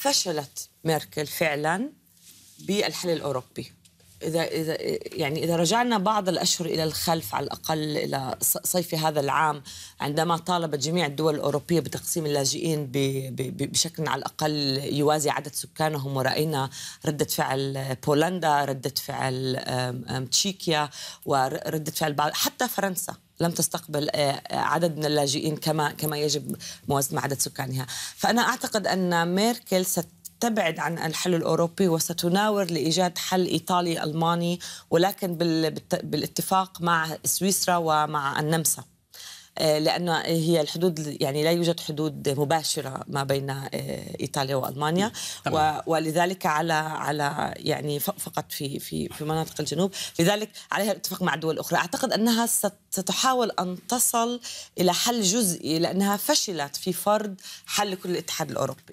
فشلت ميركل فعلا بالحل الاوروبي إذا إذا يعني إذا رجعنا بعض الأشهر إلى الخلف على الأقل إلى صيف هذا العام عندما طالبت جميع الدول الأوروبية بتقسيم اللاجئين بشكل على الأقل يوازي عدد سكانهم ورأينا ردة فعل بولندا ردة فعل تشيكيا وردة فعل بعض حتى فرنسا لم تستقبل عدد من اللاجئين كما كما يجب موازنه عدد سكانها فانا اعتقد ان ميركل ست تبعد عن الحل الأوروبي وستناور لإيجاد حل إيطالي ألماني ولكن بالاتفاق مع سويسرا ومع النمسا آه، لأن هي الحدود يعني لا يوجد حدود مباشرة ما بين آه، إيطاليا وألمانيا طبعا. ولذلك على على يعني فقط في في في مناطق الجنوب لذلك عليها الاتفاق مع دول أخرى أعتقد أنها ستحاول أن تصل إلى حل جزئي لأنها فشلت في فرض حل كل الاتحاد الأوروبي